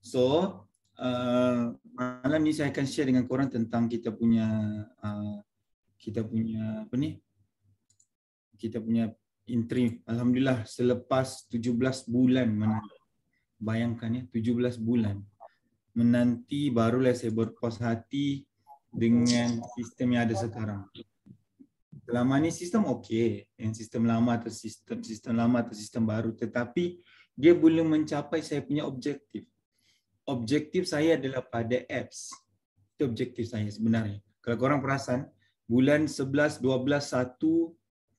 So, uh, malam ni saya akan share dengan korang tentang kita punya uh, kita punya apa ni? Kita punya entry. Alhamdulillah selepas 17 bulan mana Bayangkan ya, 17 bulan menanti barulah saya berpuas hati dengan sistem yang ada sekarang. Selama ni sistem okey, yang sistem lama atau sistem sistem lama atau sistem baru tetapi dia belum mencapai saya punya objektif. Objektif saya adalah pada apps. Itu objektif saya sebenarnya. Kalau korang perasan, bulan 11, 12, 1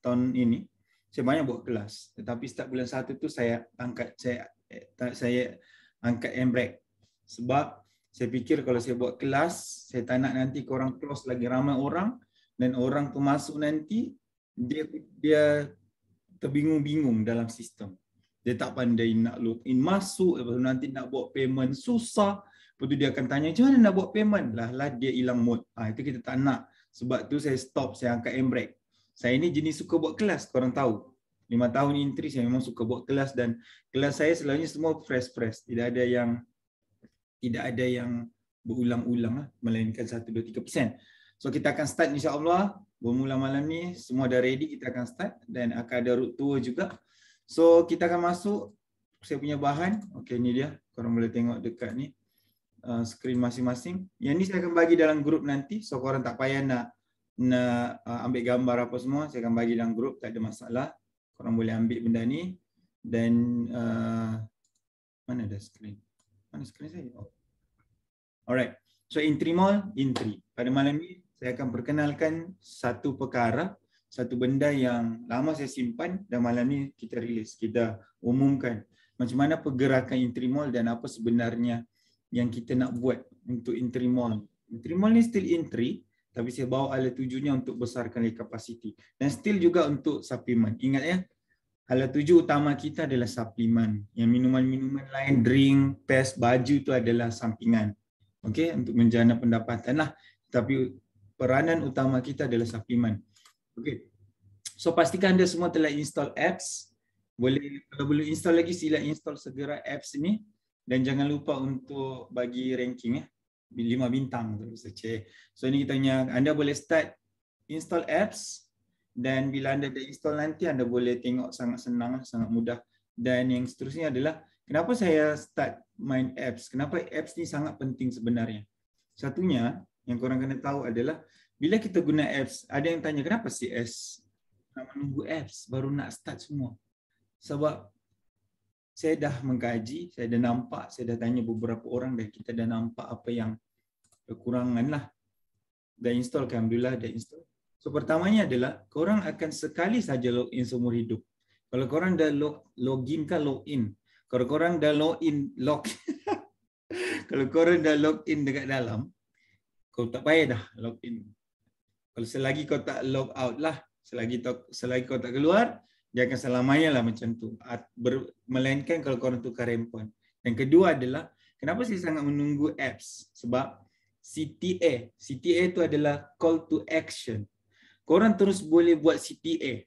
tahun ini, saya banyak buat kelas. Tetapi setiap bulan 1 tu saya angkat saya eh, saya angkat embrek. Sebab saya fikir kalau saya buat kelas, saya tak nak nanti korang close lagi ramai orang dan orang tu masuk nanti dia dia terbingung-bingung dalam sistem dia tak pandai nak look in masuk lepas tu nanti nak buat payment susah lepas tu dia akan tanya macam mana nak buat payment lah lah dia hilang mood ha, itu kita tak nak sebab tu saya stop saya angkat handbrake saya ni jenis suka buat kelas korang tahu 5 tahun entry saya memang suka buat kelas dan kelas saya selalunya semua fresh fresh tidak ada yang tidak ada yang berulang-ulang lah, melainkan 1 2 3%. So kita akan start insya-Allah bermula malam ni semua dah ready kita akan start dan akan ada route tour juga So kita akan masuk saya punya bahan. Okey ni dia. Korang boleh tengok dekat ni. Uh, screen masing-masing. Yang ni saya akan bagi dalam grup nanti. So korang tak payah nak nak uh, ambil gambar apa semua. Saya akan bagi dalam grup. Tak ada masalah. Korang boleh ambil benda ni. Dan uh, mana ada screen? Mana screen saya? Oh. Alright. So intri mall, intri. Pada malam ni saya akan perkenalkan satu perkara satu benda yang lama saya simpan dan malam ni kita rilis, kita umumkan macam mana pergerakan Intrimol dan apa sebenarnya yang kita nak buat untuk Intrimol. Intrimol ni still entry tapi saya bawa alat tujunya untuk besarkan kapasiti dan still juga untuk suplemen. Ingat ya, alat tuju utama kita adalah suplemen. Yang minuman-minuman lain, drink, pes, baju tu adalah sampingan. Okey, untuk menjana pendapatan lah. Tapi peranan utama kita adalah suplemen. Okey, So pastikan anda semua telah install apps. Boleh kalau belum install lagi sila install segera apps ini dan jangan lupa untuk bagi ranking ya. Eh. 5 bintang tu saja. So ini kita punya anda boleh start install apps dan bila anda dah install nanti anda boleh tengok sangat senang sangat mudah dan yang seterusnya adalah kenapa saya start main apps? Kenapa apps ni sangat penting sebenarnya? Satunya yang korang kena tahu adalah bila kita guna apps, ada yang tanya kenapa CS nak menunggu apps baru nak start semua. Sebab saya dah mengkaji, saya dah nampak, saya dah tanya beberapa orang dan kita dah nampak apa yang kekurangan lah. Dah install, Alhamdulillah dah install. So pertamanya adalah korang akan sekali saja log-in seumur hidup. Kalau korang dah log, login kan login. Kalau korang dah log-in, log. Kalau korang dah log-in dekat dalam, kau tak payah dah log-in. Kalau selagi kau tak log out lah, selagi tak selagi kau tak keluar, jangan selamanya lah macam tu. Ber, melainkan kalau kau nak tukar handphone. Yang kedua adalah kenapa saya sangat menunggu apps? Sebab CTA, CTA itu adalah call to action. Korang terus boleh buat CTA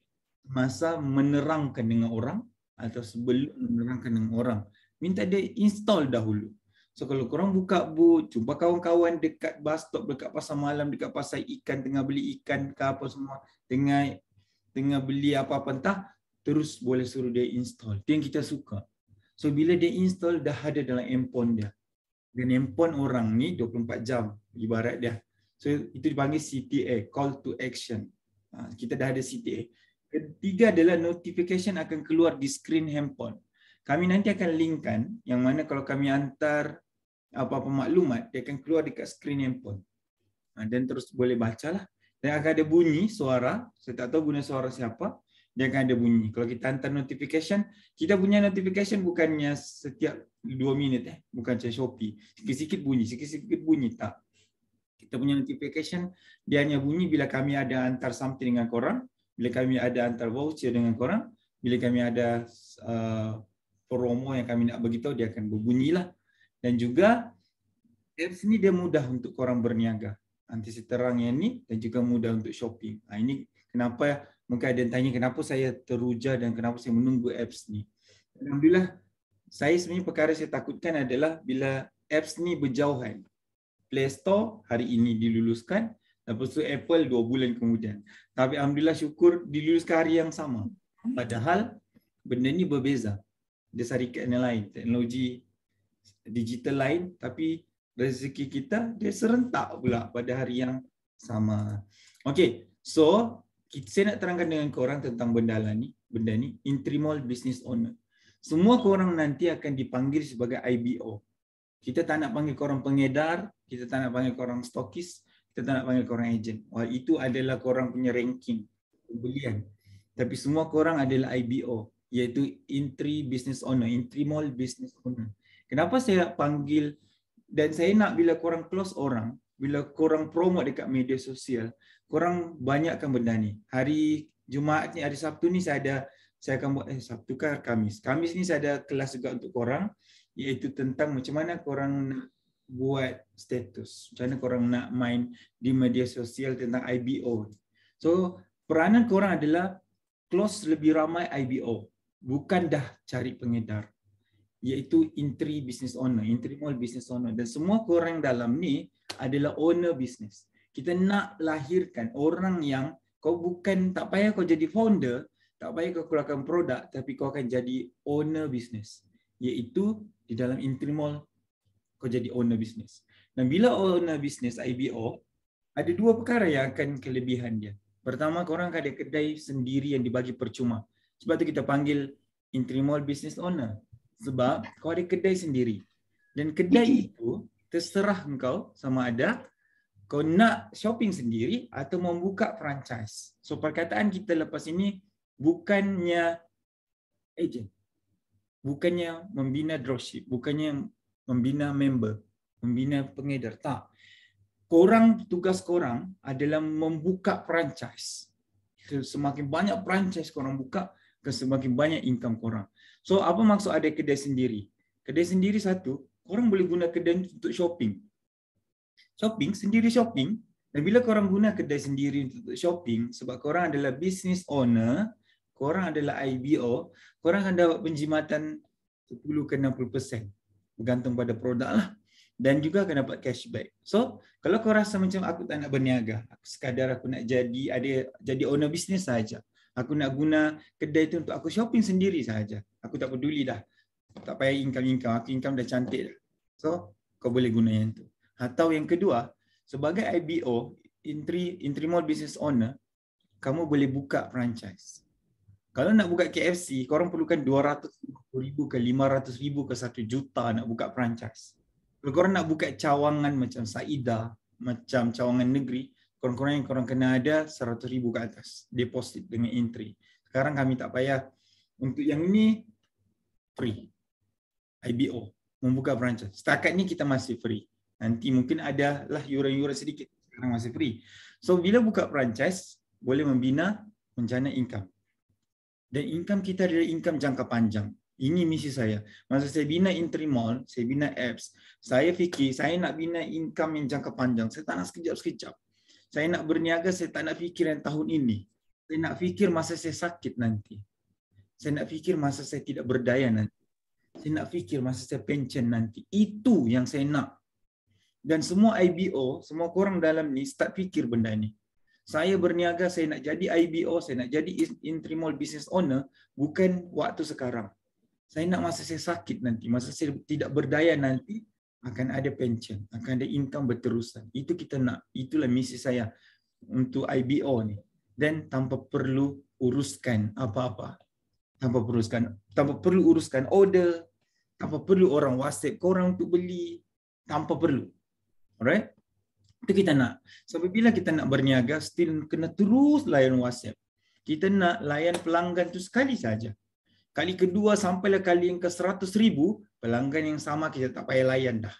masa menerangkan dengan orang atau sebelum menerangkan dengan orang. Minta dia install dahulu. So kalau korang buka boot, jumpa kawan-kawan dekat bus stop, dekat pasar malam, dekat pasar ikan, tengah beli ikan ke apa semua, tengah tengah beli apa-apa entah, terus boleh suruh dia install. Itu yang kita suka. So bila dia install, dah ada dalam handphone dia. Dan handphone orang ni 24 jam, ibarat dia. So itu dipanggil CTA, call to action. Ha, kita dah ada CTA. Ketiga adalah notification akan keluar di screen handphone. Kami nanti akan linkkan yang mana kalau kami hantar apa-apa maklumat dia akan keluar dekat skrin handphone. Ha, dan terus boleh bacalah. Dan akan ada bunyi suara, saya tak tahu guna suara siapa, dia akan ada bunyi. Kalau kita hantar notification, kita punya notification bukannya setiap 2 minit eh, bukan macam Shopee. Sikit-sikit bunyi, sikit-sikit bunyi tak. Kita punya notification dia hanya bunyi bila kami ada hantar something dengan korang, bila kami ada hantar voucher dengan korang, bila kami ada uh, promo yang kami nak beritahu dia akan berbunyilah dan juga apps ni dia mudah untuk orang berniaga anti seterang yang ni dan juga mudah untuk shopping ha, ini kenapa mungkin ada yang tanya kenapa saya teruja dan kenapa saya menunggu apps ni Alhamdulillah saya sebenarnya perkara saya takutkan adalah bila apps ni berjauhan Play Store hari ini diluluskan lepas tu Apple dua bulan kemudian tapi Alhamdulillah syukur diluluskan hari yang sama padahal benda ni berbeza dia syarikat yang lain teknologi digital lain tapi rezeki kita dia serentak pula pada hari yang sama. Okay, so kita, saya nak terangkan dengan korang tentang benda lah ni, benda ni intrimol business owner. Semua korang nanti akan dipanggil sebagai IBO. Kita tak nak panggil korang pengedar, kita tak nak panggil korang stokis, kita tak nak panggil korang agent. Wah, itu adalah korang punya ranking pembelian. Tapi semua korang adalah IBO, iaitu entry business owner, entry mall business owner kenapa saya nak panggil dan saya nak bila korang close orang, bila korang promote dekat media sosial, korang banyakkan benda ni. Hari Jumaat ni, hari Sabtu ni saya ada, saya akan buat, eh Sabtu ke Kamis. Kamis ni saya ada kelas juga untuk korang, iaitu tentang macam mana korang nak buat status, macam mana korang nak main di media sosial tentang IBO. So, peranan korang adalah close lebih ramai IBO, bukan dah cari pengedar iaitu entry business owner, entry mall business owner dan semua korang dalam ni adalah owner business. Kita nak lahirkan orang yang kau bukan tak payah kau jadi founder, tak payah kau keluarkan produk tapi kau akan jadi owner business. Iaitu di dalam entry mall kau jadi owner business. Dan bila owner business IBO ada dua perkara yang akan kelebihan dia. Pertama kau orang ada kedai sendiri yang dibagi percuma. Sebab tu kita panggil entry mall business owner sebab kau ada kedai sendiri dan kedai itu terserah engkau sama ada kau nak shopping sendiri atau membuka franchise. So perkataan kita lepas ini bukannya agent. Bukannya membina dropship, bukannya membina member, membina pengedar. Tak. Korang tugas korang adalah membuka franchise. So, semakin banyak franchise korang buka, semakin banyak income korang. So apa maksud ada kedai sendiri? Kedai sendiri satu, korang boleh guna kedai untuk shopping. Shopping, sendiri shopping. Dan bila korang guna kedai sendiri untuk shopping, sebab korang adalah business owner, korang adalah IBO, korang akan dapat penjimatan 10 ke 60 persen. Bergantung pada produk lah. Dan juga akan dapat cashback. So, kalau korang rasa macam aku tak nak berniaga, sekadar aku nak jadi ada jadi owner bisnes saja. Aku nak guna kedai tu untuk aku shopping sendiri saja. Aku tak peduli dah. Tak payah income-income. Aku income dah cantik dah. So, kau boleh guna yang tu. Atau yang kedua, sebagai IBO, entry, entry mall business owner, kamu boleh buka franchise. Kalau nak buka KFC, korang perlukan 250,000 ke 500,000 ke 1 juta nak buka franchise. Kalau korang nak buka cawangan macam Saida, macam cawangan negeri, kurang-kurang yang korang kena ada 100 ribu ke atas deposit dengan entry. Sekarang kami tak payah untuk yang ni free. IBO membuka branches. Setakat ni kita masih free. Nanti mungkin ada lah yuran-yuran sedikit sekarang masih free. So bila buka franchise boleh membina menjana income. Dan income kita dari income jangka panjang. Ini misi saya. Masa saya bina entry mall, saya bina apps, saya fikir saya nak bina income yang jangka panjang. Saya tak nak sekejap-sekejap saya nak berniaga saya tak nak fikir yang tahun ini saya nak fikir masa saya sakit nanti saya nak fikir masa saya tidak berdaya nanti saya nak fikir masa saya pension nanti itu yang saya nak dan semua IBO semua korang dalam ni start fikir benda ni saya berniaga saya nak jadi IBO saya nak jadi intrimol business owner bukan waktu sekarang saya nak masa saya sakit nanti masa saya tidak berdaya nanti akan ada pension, akan ada income berterusan. Itu kita nak, itulah misi saya untuk IBO ni. Dan tanpa perlu uruskan apa-apa. Tanpa perlu uruskan, tanpa perlu uruskan order, tanpa perlu orang WhatsApp korang untuk beli, tanpa perlu. Alright? Itu kita nak. So, bila kita nak berniaga, still kena terus layan WhatsApp. Kita nak layan pelanggan tu sekali saja. Kali kedua sampailah kali yang ke seratus ribu, pelanggan yang sama kita tak payah layan dah.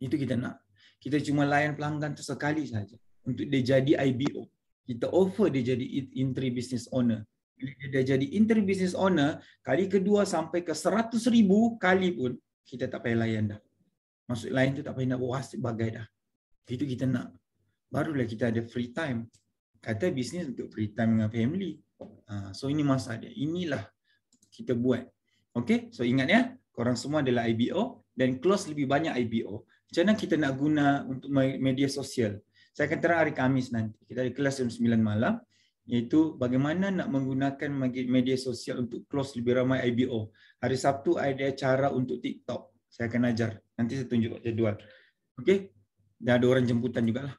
Itu kita nak. Kita cuma layan pelanggan tu sekali saja untuk dia jadi IBO. Kita offer dia jadi entry business owner. Bila dia dah jadi entry business owner, kali kedua sampai ke 100 ribu kali pun kita tak payah layan dah. Masuk lain tu tak payah nak buat sebagai dah. Itu kita nak. Barulah kita ada free time. Kata bisnes untuk free time dengan family. Ah, so ini masa dia. Inilah kita buat. Okay, so ingat ya korang semua adalah IBO dan close lebih banyak IBO. Macam mana kita nak guna untuk media sosial? Saya akan terang hari Kamis nanti. Kita ada kelas jam 9 malam iaitu bagaimana nak menggunakan media sosial untuk close lebih ramai IBO. Hari Sabtu ada cara untuk TikTok. Saya akan ajar. Nanti saya tunjuk jadual. Okey. Dan ada orang jemputan juga lah.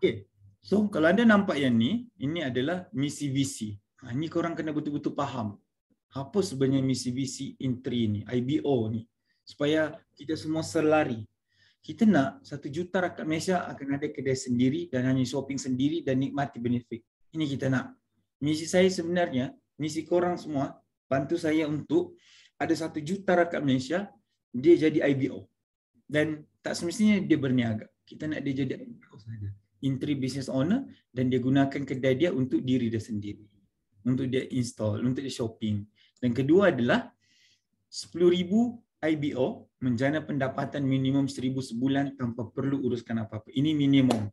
Okey. So kalau anda nampak yang ni, ini adalah misi visi. ini ha, korang kena betul-betul faham apa sebenarnya Mitsubishi entry ni, IBO ni supaya kita semua selari. Kita nak satu juta rakyat Malaysia akan ada kedai sendiri dan hanya shopping sendiri dan nikmati benefit. Ini kita nak. Misi saya sebenarnya, misi korang semua bantu saya untuk ada satu juta rakyat Malaysia dia jadi IBO. Dan tak semestinya dia berniaga. Kita nak dia jadi IBO saja. Entry business owner dan dia gunakan kedai dia untuk diri dia sendiri. Untuk dia install, untuk dia shopping. Dan kedua adalah 10,000 IBO menjana pendapatan minimum 1,000 sebulan tanpa perlu uruskan apa-apa. Ini minimum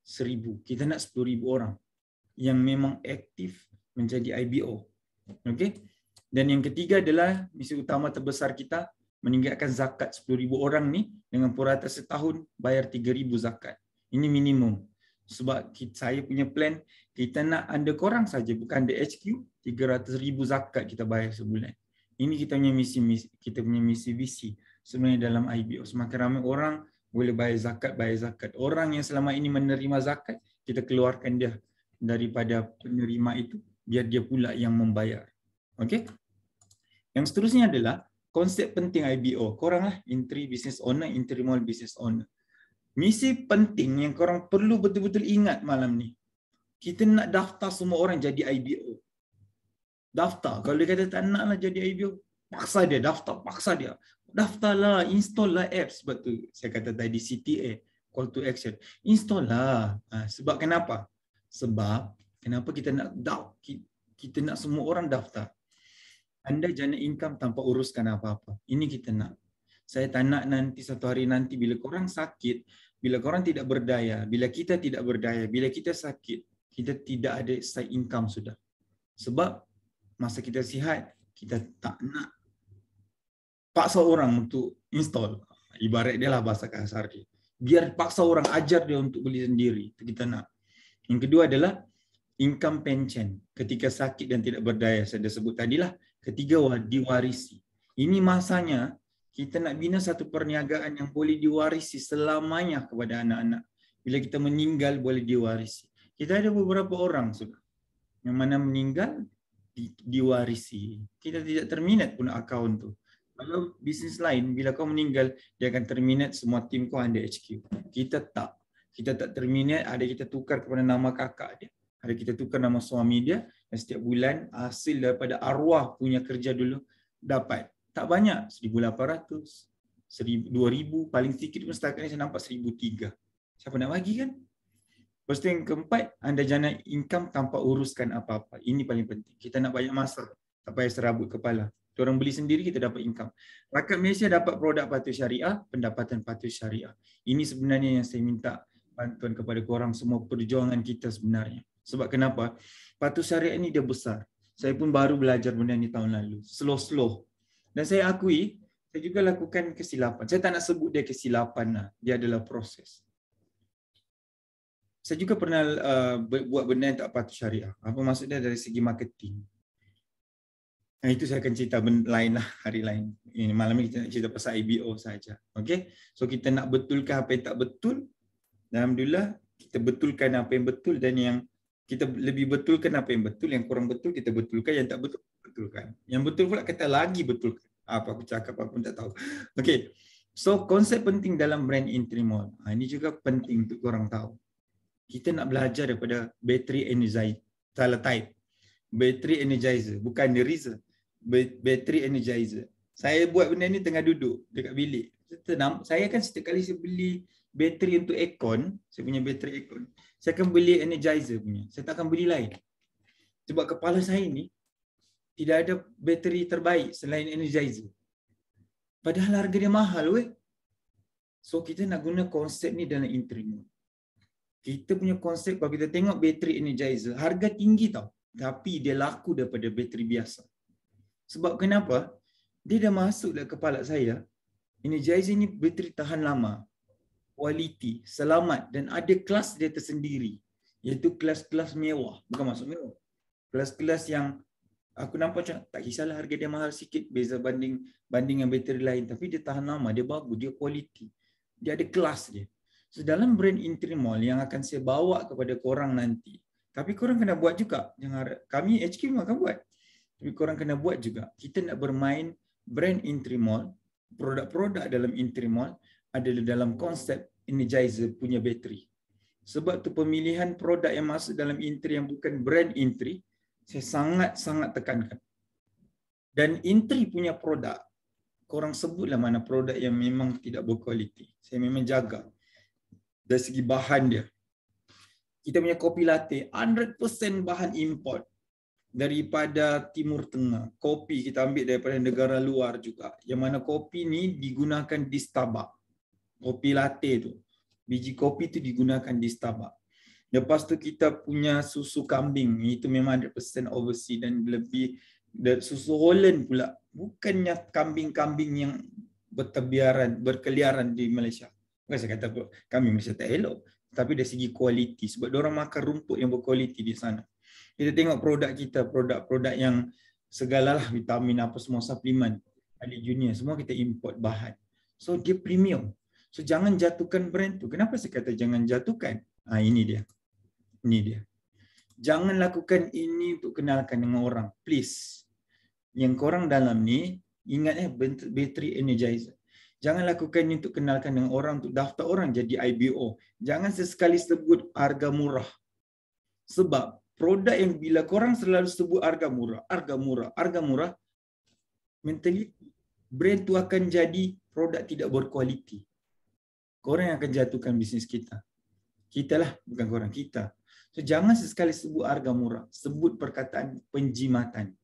1,000. Kita nak 10,000 orang yang memang aktif menjadi IBO. okay? Dan yang ketiga adalah misi utama terbesar kita meninggalkan zakat 10,000 orang ni dengan purata setahun bayar 3,000 zakat. Ini minimum sebab kita, saya punya plan kita nak under korang saja bukan the HQ 300,000 zakat kita bayar sebulan. Ini kita punya misi, misi kita punya misi visi sebenarnya dalam IBO semakin ramai orang boleh bayar zakat bayar zakat. Orang yang selama ini menerima zakat kita keluarkan dia daripada penerima itu biar dia pula yang membayar. Okey. Yang seterusnya adalah konsep penting IBO. Koranglah entry business owner, entry mall business owner misi penting yang korang perlu betul-betul ingat malam ni. Kita nak daftar semua orang jadi IBO. Daftar. Kalau dia kata tak nak lah jadi IBO, paksa dia daftar, paksa dia. Daftar lah, install lah apps. Sebab tu saya kata tadi CTA, call to action. Install lah. Ha, sebab kenapa? Sebab kenapa kita nak daftar? kita nak semua orang daftar. Anda jana income tanpa uruskan apa-apa. Ini kita nak saya tak nak nanti satu hari nanti bila korang sakit, bila korang tidak berdaya, bila kita tidak berdaya, bila kita sakit, kita tidak ada side income sudah. Sebab masa kita sihat, kita tak nak paksa orang untuk install. Ibarat dia lah bahasa kasar dia. Biar paksa orang ajar dia untuk beli sendiri. Itu kita nak. Yang kedua adalah income pension. Ketika sakit dan tidak berdaya, saya dah sebut tadilah. Ketiga, diwarisi. Ini masanya kita nak bina satu perniagaan yang boleh diwarisi selamanya kepada anak-anak. Bila kita meninggal boleh diwarisi. Kita ada beberapa orang sudah yang mana meninggal di, diwarisi. Kita tidak terminat pun akaun tu. Kalau bisnes lain, bila kau meninggal, dia akan terminat semua tim kau anda HQ. Kita tak. Kita tak terminat, ada kita tukar kepada nama kakak dia. Ada kita tukar nama suami dia. Dan setiap bulan, hasil daripada arwah punya kerja dulu, dapat tak banyak 1800 2000 paling sedikit pun setakat ni saya nampak 1003 siapa nak bagi kan Lepas yang keempat, anda jana income tanpa uruskan apa-apa. Ini paling penting. Kita nak banyak masa, tak payah serabut kepala. Kita orang beli sendiri, kita dapat income. Rakyat Malaysia dapat produk patuh syariah, pendapatan patuh syariah. Ini sebenarnya yang saya minta bantuan kepada korang semua perjuangan kita sebenarnya. Sebab kenapa? Patuh syariah ini dia besar. Saya pun baru belajar benda ni tahun lalu. Slow-slow. Dan saya akui, saya juga lakukan kesilapan. Saya tak nak sebut dia kesilapan lah. Dia adalah proses. Saya juga pernah uh, buat benda yang tak patut syariah. Apa maksudnya dari segi marketing. Nah, itu saya akan cerita lain lah hari lain. Ini malam ini kita nak cerita pasal IBO saja. okay? So kita nak betulkan apa yang tak betul. Alhamdulillah kita betulkan apa yang betul dan yang kita lebih betulkan apa yang betul, yang kurang betul kita betulkan, yang tak betul betulkan. Yang betul pula kata lagi betulkan. Apa bercakap cakap apa pun tak tahu. Okay. So konsep penting dalam brand intrimol. Ha, ini juga penting untuk orang tahu. Kita nak belajar daripada battery energizer. Salah type. Battery energizer. Bukan reza. Battery energizer. Saya buat benda ni tengah duduk dekat bilik. Saya kan setiap kali saya beli bateri untuk aircon, saya punya bateri aircon, saya akan beli energizer punya. Saya tak akan beli lain. Sebab kepala saya ni tidak ada bateri terbaik selain energizer. Padahal harga dia mahal weh. So kita nak guna konsep ni dalam interim. Kita punya konsep kalau kita tengok bateri energizer, harga tinggi tau. Tapi dia laku daripada bateri biasa. Sebab kenapa? Dia dah masuk dalam kepala saya. Energizer ni bateri tahan lama. Kualiti, selamat dan ada kelas dia tersendiri. Iaitu kelas-kelas mewah. Bukan masuk mewah. Kelas-kelas yang aku nampak macam tak kisahlah harga dia mahal sikit beza banding banding dengan bateri lain tapi dia tahan lama dia bagus dia kualiti dia ada kelas dia so dalam brand Intrimol yang akan saya bawa kepada korang nanti tapi korang kena buat juga jangan kami HQ memang akan buat tapi korang kena buat juga kita nak bermain brand Intrimol produk-produk dalam Intrimol adalah dalam konsep energizer punya bateri sebab tu pemilihan produk yang masuk dalam Intri yang bukan brand Intri saya sangat-sangat tekankan. Dan Intri punya produk, korang sebutlah mana produk yang memang tidak berkualiti. Saya memang jaga dari segi bahan dia. Kita punya kopi latte, 100% bahan import daripada Timur Tengah. Kopi kita ambil daripada negara luar juga. Yang mana kopi ni digunakan di Starbucks. Kopi latte tu. Biji kopi tu digunakan di Starbucks. Lepas tu kita punya susu kambing itu memang 100% overseas dan lebih susu Holland pula bukannya kambing-kambing yang bertebiaran berkeliaran di Malaysia. Bukan saya kata kami Malaysia tak elok tapi dari segi kualiti sebab orang makan rumput yang berkualiti di sana. Kita tengok produk kita, produk-produk yang segalalah vitamin apa semua suplemen Ali Junior semua kita import bahan. So dia premium. So jangan jatuhkan brand tu. Kenapa saya kata jangan jatuhkan? Ah ha, ini dia ni dia. Jangan lakukan ini untuk kenalkan dengan orang. Please. Yang korang dalam ni, ingat eh, battery energizer. Jangan lakukan ini untuk kenalkan dengan orang, untuk daftar orang jadi IBO. Jangan sesekali sebut harga murah. Sebab produk yang bila korang selalu sebut harga murah, harga murah, harga murah, mentaliti brand tu akan jadi produk tidak berkualiti. Korang yang akan jatuhkan bisnes kita. Kitalah bukan korang, kita. So, jangan sesekali sebut harga murah. Sebut perkataan penjimatan.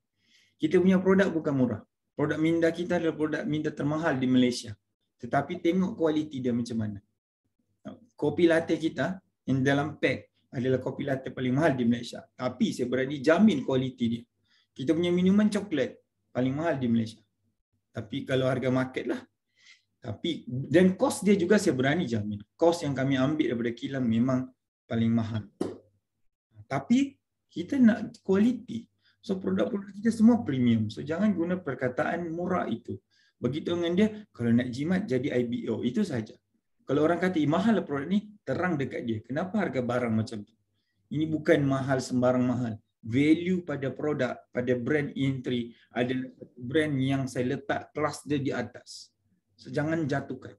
Kita punya produk bukan murah. Produk minda kita adalah produk minda termahal di Malaysia. Tetapi tengok kualiti dia macam mana. Kopi latte kita yang dalam pack adalah kopi latte paling mahal di Malaysia. Tapi saya berani jamin kualiti dia. Kita punya minuman coklat paling mahal di Malaysia. Tapi kalau harga market lah. Tapi dan kos dia juga saya berani jamin. Kos yang kami ambil daripada kilang memang paling mahal tapi kita nak quality. So produk-produk kita semua premium. So jangan guna perkataan murah itu. Begitu dengan dia, kalau nak jimat jadi IBO, itu saja. Kalau orang kata eh, mahal lah produk ni, terang dekat dia. Kenapa harga barang macam tu? Ini bukan mahal sembarang mahal. Value pada produk, pada brand entry adalah brand yang saya letak kelas dia di atas. So jangan jatuhkan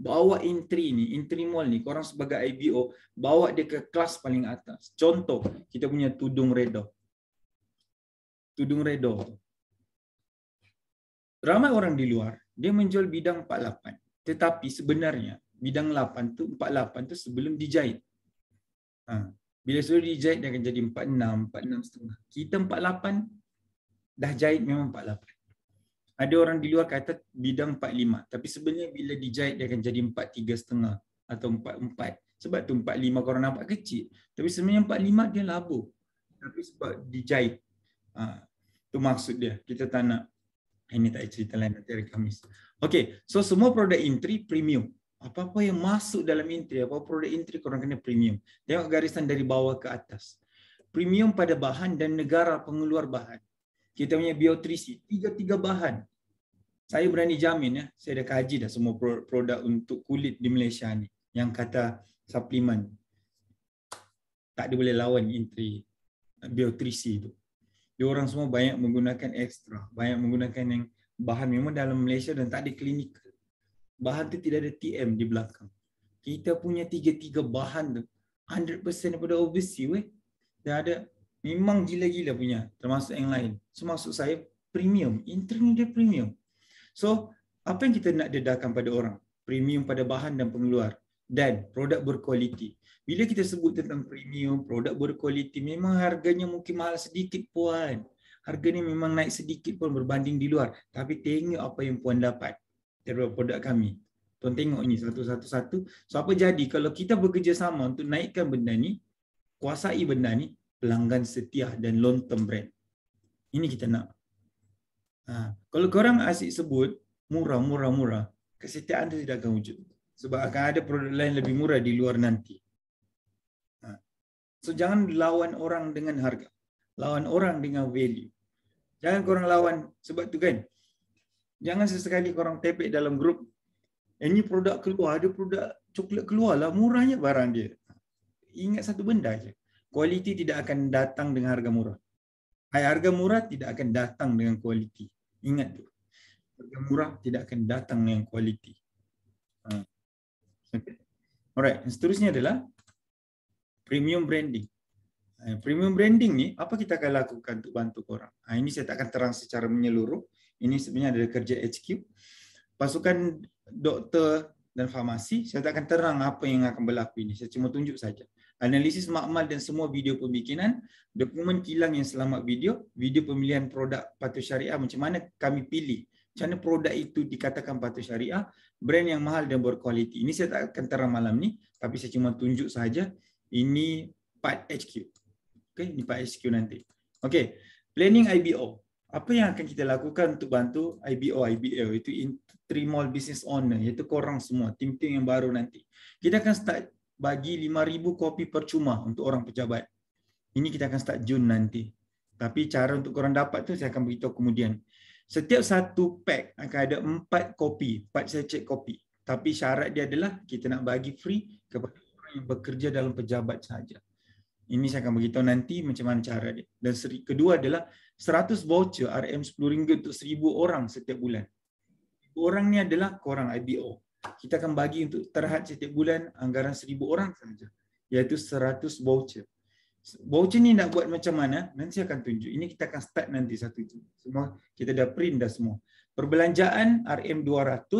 bawa entry ni, entry mall ni, korang sebagai IBO, bawa dia ke kelas paling atas. Contoh, kita punya tudung redor. Tudung redor. Ramai orang di luar, dia menjual bidang 48. Tetapi sebenarnya, bidang 8 tu, 48 tu sebelum dijahit. Ha. Bila sudah dijahit, dia akan jadi 46, 46 setengah. Kita 48, dah jahit memang 48 ada orang di luar kata bidang 45 tapi sebenarnya bila dijahit dia akan jadi 43 setengah atau 44 sebab tu 45 korang nampak kecil tapi sebenarnya 45 dia labuh tapi sebab dijahit ha, tu maksud dia kita tak nak ini tak ada cerita lain nanti hari Khamis Okay, so semua produk entry premium apa-apa yang masuk dalam entry apa produk entry korang kena premium tengok garisan dari bawah ke atas premium pada bahan dan negara pengeluar bahan kita punya biotrisi tiga-tiga bahan saya berani jamin ya, saya dah kaji dah semua produk untuk kulit di Malaysia ni yang kata suplemen. Tak ada boleh lawan entry eh, biotrisi tu. Dia orang semua banyak menggunakan ekstra, banyak menggunakan yang bahan memang dalam Malaysia dan tak ada klinik. Bahan tu tidak ada TM di belakang. Kita punya tiga-tiga bahan tu 100% daripada obesi weh. Dia ada memang gila-gila punya termasuk yang lain. So maksud saya premium, entry dia premium. So, apa yang kita nak dedahkan pada orang? Premium pada bahan dan pengeluar dan produk berkualiti. Bila kita sebut tentang premium, produk berkualiti, memang harganya mungkin mahal sedikit puan. Harga ni memang naik sedikit pun berbanding di luar. Tapi tengok apa yang puan dapat dari produk kami. Tuan tengok ni satu-satu-satu. So apa jadi kalau kita bekerjasama untuk naikkan benda ni, kuasai benda ni, pelanggan setia dan long term brand. Ini kita nak Ha. Kalau korang asyik sebut murah, murah, murah, kesetiaan tu tidak akan wujud. Sebab akan ada produk lain lebih murah di luar nanti. Ha. So jangan lawan orang dengan harga. Lawan orang dengan value. Jangan korang lawan sebab tu kan. Jangan sesekali korang tepek dalam grup. Ini eh, produk keluar, ada produk coklat keluar lah. Murahnya barang dia. Ingat satu benda je. Kualiti tidak akan datang dengan harga murah harga murah tidak akan datang dengan kualiti. Ingat tu. Harga murah tidak akan datang dengan kualiti. Ha. Okay. Alright, yang seterusnya adalah premium branding. Ha, premium branding ni, apa kita akan lakukan untuk bantu korang? Ha, ini saya takkan terang secara menyeluruh. Ini sebenarnya ada kerja HQ. Pasukan doktor dan farmasi, saya takkan terang apa yang akan berlaku ini. Saya cuma tunjuk saja analisis makmal dan semua video pembikinan, dokumen kilang yang selamat video, video pemilihan produk patuh syariah macam mana kami pilih, macam mana produk itu dikatakan patuh syariah, brand yang mahal dan berkualiti. Ini saya tak akan terang malam ni, tapi saya cuma tunjuk saja Ini part HQ. Okay, ini part HQ nanti. Okay, planning IBO. Apa yang akan kita lakukan untuk bantu IBO, IBL itu Intrimall Business Owner iaitu korang semua, tim-tim yang baru nanti. Kita akan start bagi 5000 kopi percuma untuk orang pejabat. Ini kita akan start Jun nanti. Tapi cara untuk korang dapat tu saya akan beritahu kemudian. Setiap satu pack akan ada 4 kopi, 4 sachet kopi. Tapi syarat dia adalah kita nak bagi free kepada orang yang bekerja dalam pejabat sahaja. Ini saya akan beritahu nanti macam mana cara dia. Dan seri, kedua adalah 100 voucher RM10 untuk 1000 orang setiap bulan. Orang ni adalah korang IBO kita akan bagi untuk terhad setiap bulan anggaran seribu orang saja iaitu seratus voucher. Voucher ni nak buat macam mana? Nanti saya akan tunjuk. Ini kita akan start nanti satu tu. Semua kita dah print dah semua. Perbelanjaan RM200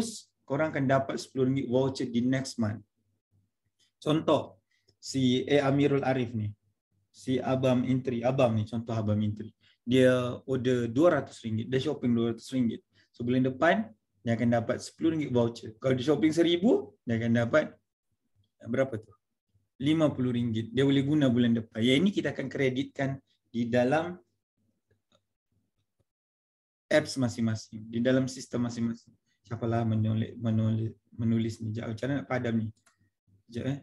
korang akan dapat RM10 voucher di next month. Contoh si A. Amirul Arif ni. Si Abam Intri, Abam ni contoh Abam Intri. Dia order RM200, dia shopping RM200. So bulan depan dia akan dapat RM10 voucher. Kalau di shopping RM1,000, dia akan dapat eh, berapa tu? RM50. Dia boleh guna bulan depan. Yang ini kita akan kreditkan di dalam apps masing-masing. Di dalam sistem masing-masing. Siapa lah menulis, menulis, menulis ni. Sekejap, macam mana nak padam ni? Sekejap eh.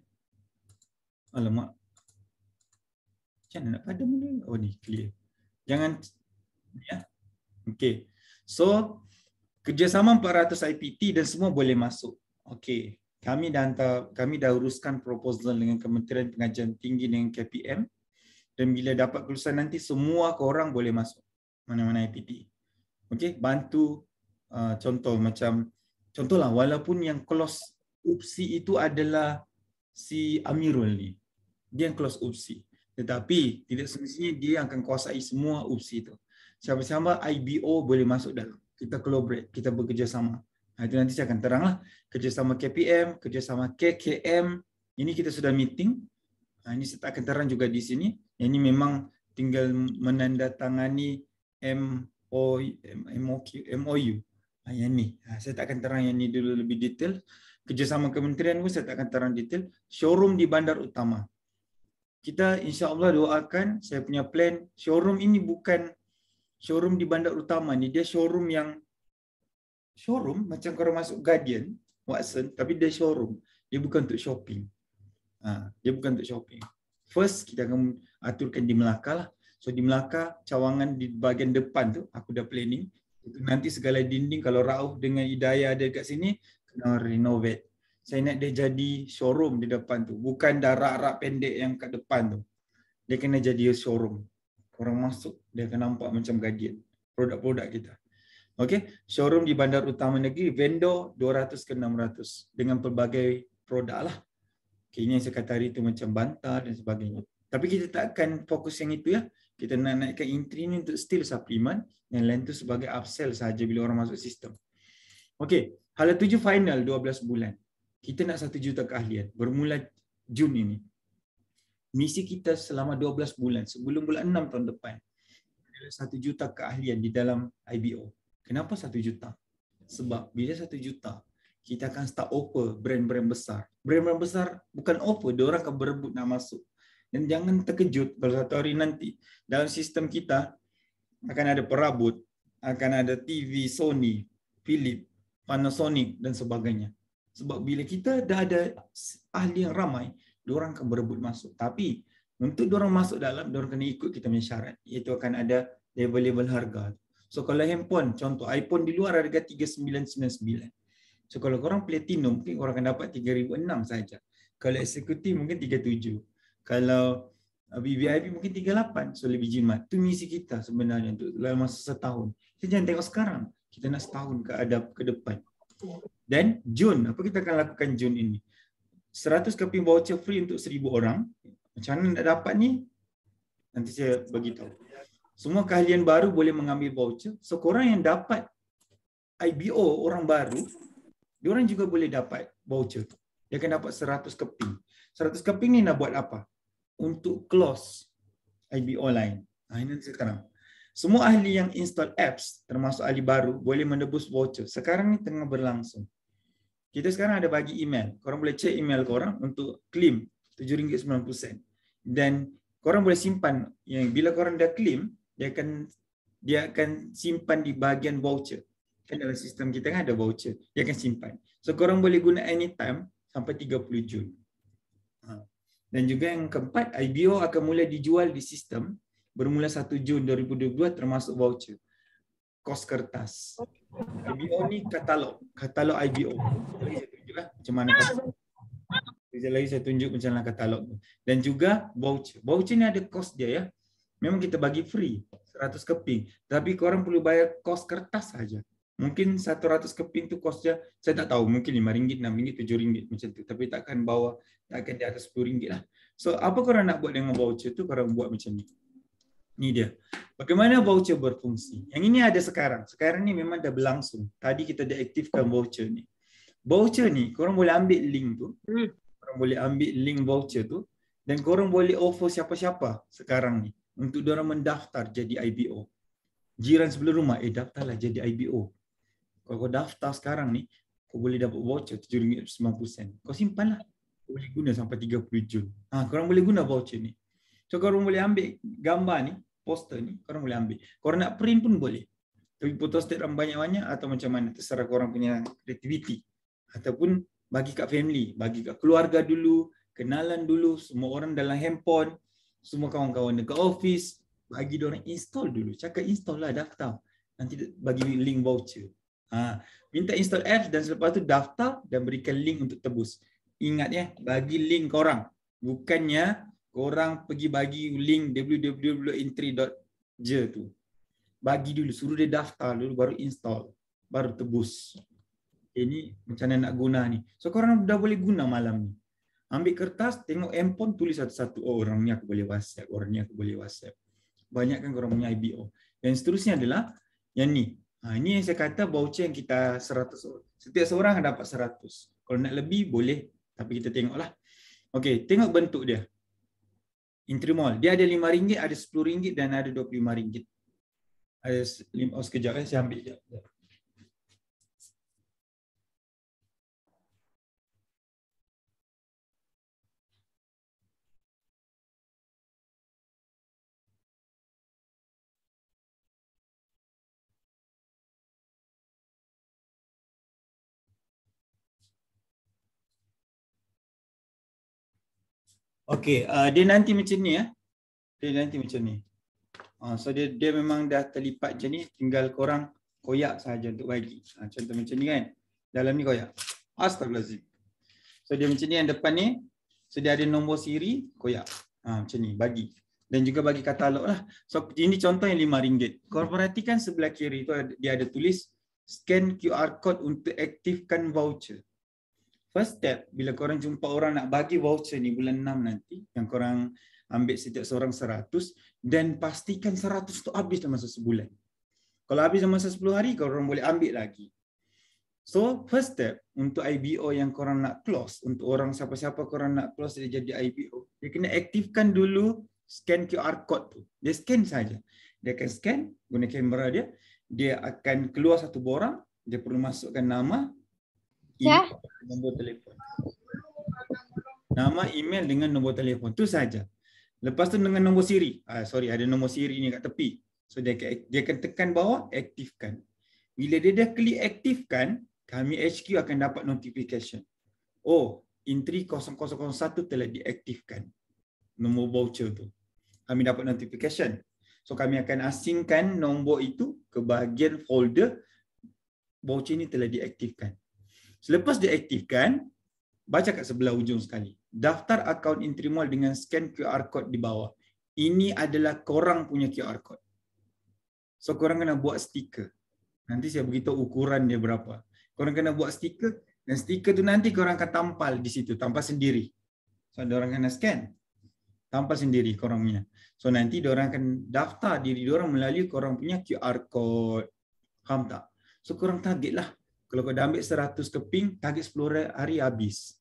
Alamak. Macam mana nak padam ni? Oh ni, clear. Jangan. Ya. Okay. So, kerjasama 400 IPT dan semua boleh masuk. Okey, kami dah hantar, kami dah uruskan proposal dengan Kementerian Pengajian Tinggi dengan KPM dan bila dapat keputusan nanti semua korang boleh masuk mana-mana IPT. Okey, bantu uh, contoh macam contohlah walaupun yang close UPSI itu adalah si Amirul ni. Dia yang close UPSI. Tetapi tidak semestinya dia yang akan kuasai semua UPSI itu. Siapa-siapa IBO boleh masuk dalam kita collaborate, kita bekerjasama. Nah, itu nanti saya akan teranglah. Kerjasama KPM, kerjasama KKM. Ini kita sudah meeting. Nah, ini saya tak akan terang juga di sini. Yang ini memang tinggal menandatangani MOU. MOU. Nah, yang ini. Nah, saya tak akan terang yang ini dulu lebih detail. Kerjasama kementerian pun saya tak akan terang detail. Showroom di bandar utama. Kita insya Allah doakan saya punya plan showroom ini bukan showroom di bandar utama ni dia showroom yang showroom macam kalau masuk Guardian Watson tapi dia showroom dia bukan untuk shopping ha, dia bukan untuk shopping first kita akan aturkan di Melaka lah so di Melaka cawangan di bahagian depan tu aku dah planning itu nanti segala dinding kalau Rauh dengan Idaya ada dekat sini kena renovate saya nak dia jadi showroom di depan tu bukan darah rak pendek yang kat depan tu dia kena jadi showroom orang masuk dia akan nampak macam gadget produk-produk kita. Okey, showroom di bandar utama negeri, vendor 200 ke 600 dengan pelbagai produk lah. Okay, ini yang saya kata hari itu macam bantal dan sebagainya. Tapi kita tak akan fokus yang itu ya. Kita nak naikkan entry ni untuk steel supplement dan lain tu sebagai upsell saja bila orang masuk sistem. Okey, hala tujuh final 12 bulan. Kita nak 1 juta keahlian bermula Jun ini. Misi kita selama 12 bulan sebelum bulan 6 tahun depan ada satu juta keahlian di dalam IBO. Kenapa satu juta? Sebab bila satu juta, kita akan start offer brand-brand besar. Brand-brand besar bukan offer, dia orang akan berebut nak masuk. Dan jangan terkejut kalau satu hari nanti dalam sistem kita akan ada perabot, akan ada TV Sony, Philips, Panasonic dan sebagainya. Sebab bila kita dah ada ahli yang ramai, dia orang akan berebut masuk. Tapi untuk orang masuk dalam orang kena ikut kita punya syarat iaitu akan ada level-level harga so kalau handphone contoh iPhone di luar harga 3999 so kalau korang platinum mungkin korang akan dapat 3006 saja kalau eksekutif mungkin 37 kalau VIP uh, mungkin 38 so lebih jimat tu misi kita sebenarnya untuk dalam masa setahun kita jangan tengok sekarang kita nak setahun ke ada ke depan dan Jun apa kita akan lakukan Jun ini 100 keping voucher free untuk 1000 orang macam mana nak dapat ni? Nanti saya bagi tahu Semua keahlian baru boleh mengambil voucher. So korang yang dapat IBO orang baru, orang juga boleh dapat voucher tu. Dia akan dapat 100 keping. 100 keping ni nak buat apa? Untuk close IBO lain. Ha, ini saya terang. Semua ahli yang install apps, termasuk ahli baru, boleh menebus voucher. Sekarang ni tengah berlangsung. Kita sekarang ada bagi email. Korang boleh check email korang untuk claim RM7.90 dan korang boleh simpan yang bila korang dah claim dia akan dia akan simpan di bahagian voucher kan dalam sistem kita kan ada voucher dia akan simpan so korang boleh guna anytime sampai 30 Jun ha. dan juga yang keempat IBO akan mula dijual di sistem bermula 1 Jun 2022 termasuk voucher kos kertas IBO ni katalog katalog IBO boleh saya tunjuklah macam mana katalog. Sekejap lagi saya tunjuk macam mana katalog tu. Dan juga voucher. Voucher ni ada kos dia ya. Memang kita bagi free 100 keping. Tapi korang perlu bayar kos kertas saja. Mungkin 100 keping tu kos dia, saya tak tahu. Mungkin RM5, RM6, RM7 macam tu. Tapi takkan bawa, takkan di atas RM10 lah. So apa korang nak buat dengan voucher tu, korang buat macam ni. Ni dia. Bagaimana voucher berfungsi? Yang ini ada sekarang. Sekarang ni memang dah berlangsung. Tadi kita deaktifkan voucher ni. Voucher ni, korang boleh ambil link tu. Hmm boleh ambil link voucher tu dan korang boleh offer siapa-siapa sekarang ni untuk orang mendaftar jadi IBO. Jiran sebelah rumah, eh daftarlah jadi IBO. Kalau kau daftar sekarang ni, kau boleh dapat voucher RM7.90. Kau simpanlah. Kau boleh guna sampai 30 Jun. Ha, korang boleh guna voucher ni. So korang boleh ambil gambar ni, poster ni, korang boleh ambil. Korang nak print pun boleh. Tapi foto ram banyak-banyak atau macam mana, terserah korang punya creativity Ataupun bagi kat family, bagi kat keluarga dulu, kenalan dulu, semua orang dalam handphone, semua kawan-kawan dekat office, bagi dia orang install dulu. Cakap install lah daftar. Nanti bagi link voucher. Ha. Minta install app dan selepas tu daftar dan berikan link untuk tebus. Ingat ya, bagi link orang, Bukannya orang pergi bagi link www.entry.je tu. Bagi dulu, suruh dia daftar dulu baru install. Baru tebus eh ni macam mana nak guna ni. So korang dah boleh guna malam ni. Ambil kertas, tengok handphone, tulis satu-satu. Oh, orang ni aku boleh WhatsApp, orang ni aku boleh WhatsApp. Banyak kan korang punya IBO. Oh. Dan seterusnya adalah yang ni. Ha, ini yang saya kata voucher yang kita 100 orang. Setiap seorang akan dapat 100. Kalau nak lebih boleh, tapi kita tengoklah. Okey, tengok bentuk dia. Intrimol. Dia ada RM5, ada RM10 dan ada RM25. Ada lim- oh, sekejap eh, saya ambil sekejap. Okey, uh, dia nanti macam ni ya. Eh. Dia nanti macam ni. Uh, so dia dia memang dah terlipat macam ni, tinggal korang koyak saja untuk bagi. Uh, contoh macam ni kan. Dalam ni koyak. Astagfirullahalazim. So dia macam ni yang depan ni, so dia ada nombor siri, koyak. Ha, macam ni, bagi. Dan juga bagi katalog lah. So ini contoh yang RM5. Korang perhatikan sebelah kiri tu dia ada tulis scan QR code untuk aktifkan voucher first step bila korang jumpa orang nak bagi voucher ni bulan 6 nanti yang korang ambil setiap seorang 100 dan pastikan 100 tu habis dalam masa sebulan. Kalau habis dalam masa 10 hari korang boleh ambil lagi. So first step untuk IBO yang korang nak close untuk orang siapa-siapa korang nak close dia jadi IBO dia kena aktifkan dulu scan QR code tu. Dia scan saja. Dia akan scan guna kamera dia. Dia akan keluar satu borang. Dia perlu masukkan nama, email nombor telefon. Nama email dengan nombor telefon tu saja. Lepas tu dengan nombor siri. Ah sorry ada nombor siri ni kat tepi. So dia dia akan tekan bawah aktifkan. Bila dia dah klik aktifkan, kami HQ akan dapat notification. Oh, entry 0001 telah diaktifkan. Nombor voucher tu. Kami dapat notification. So kami akan asingkan nombor itu ke bahagian folder voucher ni telah diaktifkan. Selepas diaktifkan, baca kat sebelah ujung sekali. Daftar akaun Intrimol dengan scan QR code di bawah. Ini adalah korang punya QR code. So korang kena buat stiker. Nanti saya beritahu ukuran dia berapa. Korang kena buat stiker dan stiker tu nanti korang akan tampal di situ, tampal sendiri. So ada orang kena scan. Tampal sendiri korang punya. So nanti dia orang akan daftar diri dia orang melalui korang punya QR code. Faham tak? So korang targetlah kalau kau dah ambil 100 keping, target 10 hari habis.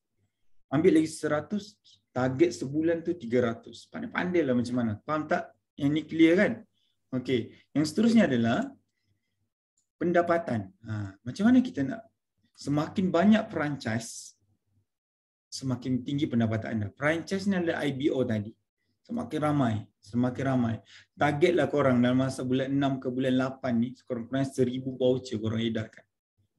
Ambil lagi 100, target sebulan tu 300. Pandai-pandai lah macam mana. Faham tak? Yang ni clear kan? Okey. Yang seterusnya adalah pendapatan. Ha, macam mana kita nak? Semakin banyak franchise, semakin tinggi pendapatan anda. Franchise ni ada IBO tadi. Semakin ramai. Semakin ramai. Targetlah korang dalam masa bulan 6 ke bulan 8 ni, korang kurangnya seribu voucher korang edarkan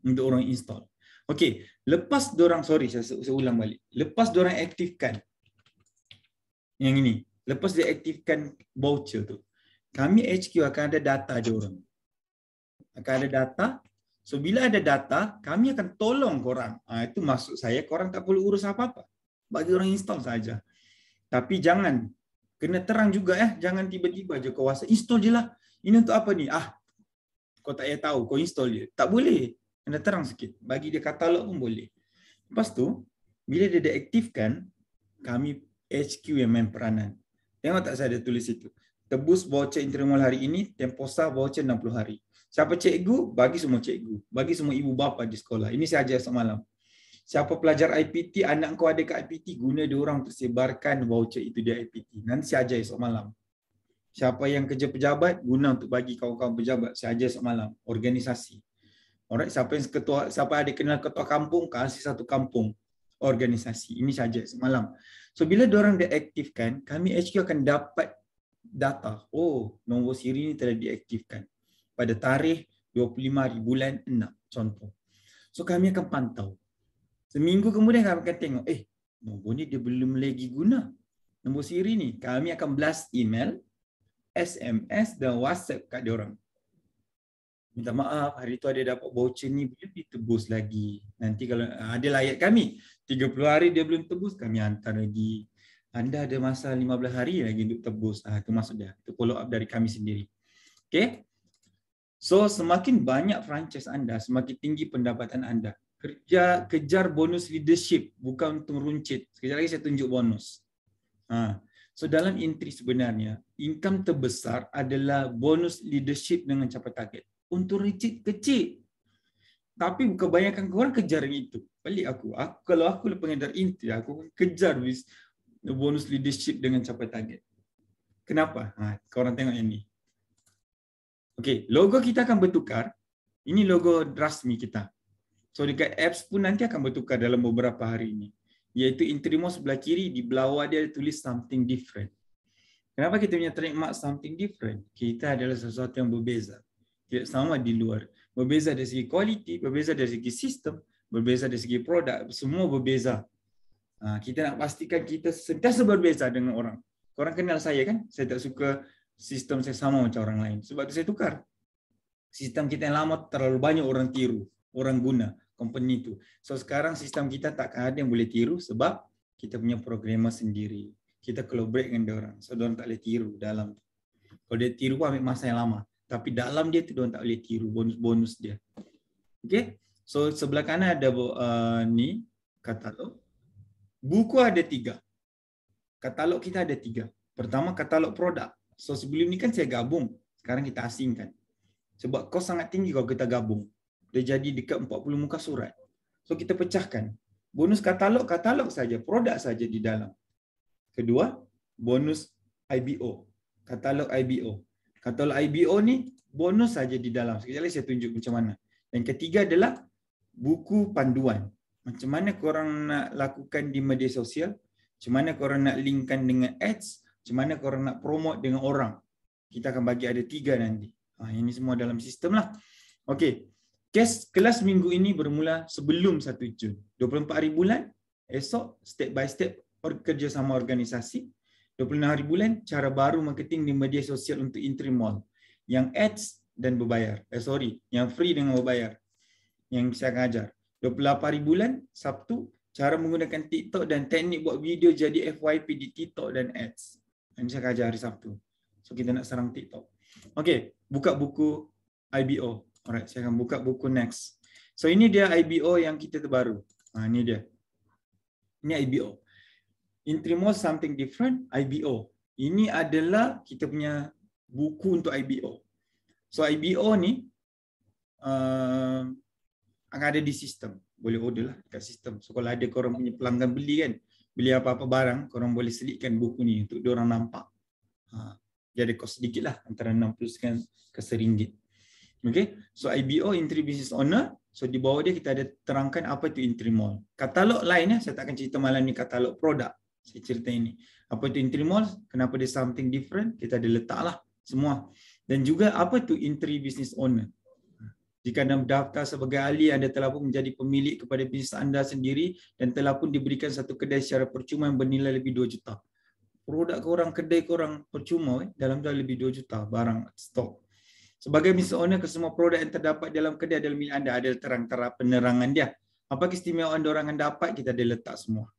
untuk orang install. Okey, lepas orang sorry saya, saya ulang balik. Lepas orang aktifkan yang ini, lepas dia aktifkan voucher tu, kami HQ akan ada data orang. Akan ada data. So bila ada data, kami akan tolong korang. Ha, itu maksud saya korang tak perlu urus apa-apa. Bagi orang install saja. Tapi jangan kena terang juga ya, eh. jangan tiba-tiba je kau rasa install jelah. Ini untuk apa ni? Ah. Kau tak payah tahu, kau install je. Tak boleh kena terang sikit. Bagi dia katalog pun boleh. Lepas tu, bila dia deaktifkan, kami HQ yang main peranan. Tengok tak saya ada tulis itu. Tebus voucher intramural hari ini, tempoh temposa voucher 60 hari. Siapa cikgu, bagi semua cikgu. Bagi semua ibu bapa di sekolah. Ini saya ajar esok Siapa pelajar IPT, anak kau ada kat IPT, guna dia orang tersebarkan voucher itu di IPT. Nanti saya ajar esok malam. Siapa yang kerja pejabat, guna untuk bagi kawan-kawan pejabat. Saya ajar semalam. Organisasi. Alright, siapa yang ketua, siapa ada kenal ketua kampung, kasih satu kampung organisasi. Ini saja semalam. So bila dia orang diaktifkan, kami HQ akan dapat data. Oh, nombor siri ini telah diaktifkan pada tarikh 25 hari bulan 6 contoh. So kami akan pantau. Seminggu kemudian kami akan tengok, eh, nombor ni dia belum lagi guna. Nombor siri ni, kami akan blast email, SMS dan WhatsApp kat dia orang minta maaf hari tu ada dapat voucher ni boleh tebus lagi nanti kalau uh, ada layak kami 30 hari dia belum tebus kami hantar lagi anda ada masa 15 hari lagi untuk tebus ah uh, tu maksud dia tu follow up dari kami sendiri okey so semakin banyak franchise anda semakin tinggi pendapatan anda kerja kejar bonus leadership bukan untuk runcit sekejap lagi saya tunjuk bonus ha uh. So dalam entry sebenarnya, income terbesar adalah bonus leadership dengan capai target untuk ricit kecil. Tapi kebanyakan orang kejar yang itu. Balik aku. aku kalau aku lah pengedar inti, aku kejar with the bonus leadership dengan capai target. Kenapa? Ha, korang tengok yang ni. Okay, logo kita akan bertukar. Ini logo rasmi kita. So dekat apps pun nanti akan bertukar dalam beberapa hari ini. Iaitu Intrimo sebelah kiri, di belawah dia tulis something different. Kenapa kita punya trademark something different? Kita adalah sesuatu yang berbeza tidak sama di luar. Berbeza dari segi kualiti, berbeza dari segi sistem, berbeza dari segi produk, semua berbeza. Ha, kita nak pastikan kita sentiasa berbeza dengan orang. orang kenal saya kan? Saya tak suka sistem saya sama macam orang lain. Sebab tu saya tukar. Sistem kita yang lama terlalu banyak orang tiru, orang guna company tu So sekarang sistem kita tak ada yang boleh tiru sebab kita punya programmer sendiri. Kita collaborate dengan dia orang. So dia tak boleh tiru dalam. Kalau dia tiru pun ambil masa yang lama tapi dalam dia tu dia tak boleh tiru bonus-bonus dia. Okey. So sebelah kanan ada uh, ni katalog. Buku ada tiga. Katalog kita ada tiga. Pertama katalog produk. So sebelum ni kan saya gabung. Sekarang kita asingkan. Sebab kos sangat tinggi kalau kita gabung. Dia jadi dekat 40 muka surat. So kita pecahkan. Bonus katalog, katalog saja, produk saja di dalam. Kedua, bonus IBO. Katalog IBO. Katalah IBO ni bonus saja di dalam. Sekejap lagi saya tunjuk macam mana. Yang ketiga adalah buku panduan. Macam mana korang nak lakukan di media sosial? Macam mana korang nak linkkan dengan ads? Macam mana korang nak promote dengan orang? Kita akan bagi ada tiga nanti. Ah, ha, ini semua dalam sistem lah. Okey. Kes, kelas minggu ini bermula sebelum 1 Jun. 24 hari bulan. Esok step by step kerjasama organisasi. 26 hari bulan, cara baru marketing di media sosial untuk entry mall. Yang ads dan berbayar. Eh, sorry, yang free dengan berbayar. Yang saya akan ajar. 28 hari bulan, Sabtu, cara menggunakan TikTok dan teknik buat video jadi FYP di TikTok dan ads. Yang saya akan ajar hari Sabtu. So, kita nak serang TikTok. okey buka buku IBO. Alright, saya akan buka buku next. So, ini dia IBO yang kita terbaru. Ha, ini dia. Ini IBO. Intrimos Something Different, IBO. Ini adalah kita punya buku untuk IBO. So IBO ni uh, akan ada di sistem. Boleh order lah dekat sistem. So kalau ada korang punya pelanggan beli kan, beli apa-apa barang, korang boleh selitkan buku ni untuk diorang nampak. Ha, dia ada kos sedikit lah antara 60 sen ke seringgit. Okay, so IBO, Entry Business Owner. So di bawah dia kita ada terangkan apa itu Entry Mall. Katalog lainnya, eh, saya tak akan cerita malam ni katalog produk si cerita ini. Apa itu entry Kenapa dia something different? Kita ada letaklah semua. Dan juga apa itu entry business owner? Jika anda mendaftar sebagai ahli, anda telah pun menjadi pemilik kepada bisnes anda sendiri dan telah pun diberikan satu kedai secara percuma yang bernilai lebih 2 juta. Produk korang, kedai korang percuma eh? dalam dah lebih 2 juta barang stok. Sebagai business owner, kesemua produk yang terdapat dalam kedai adalah milik anda. Ada terang-terang penerangan dia. Apa keistimewaan orang yang dapat, kita ada letak semua.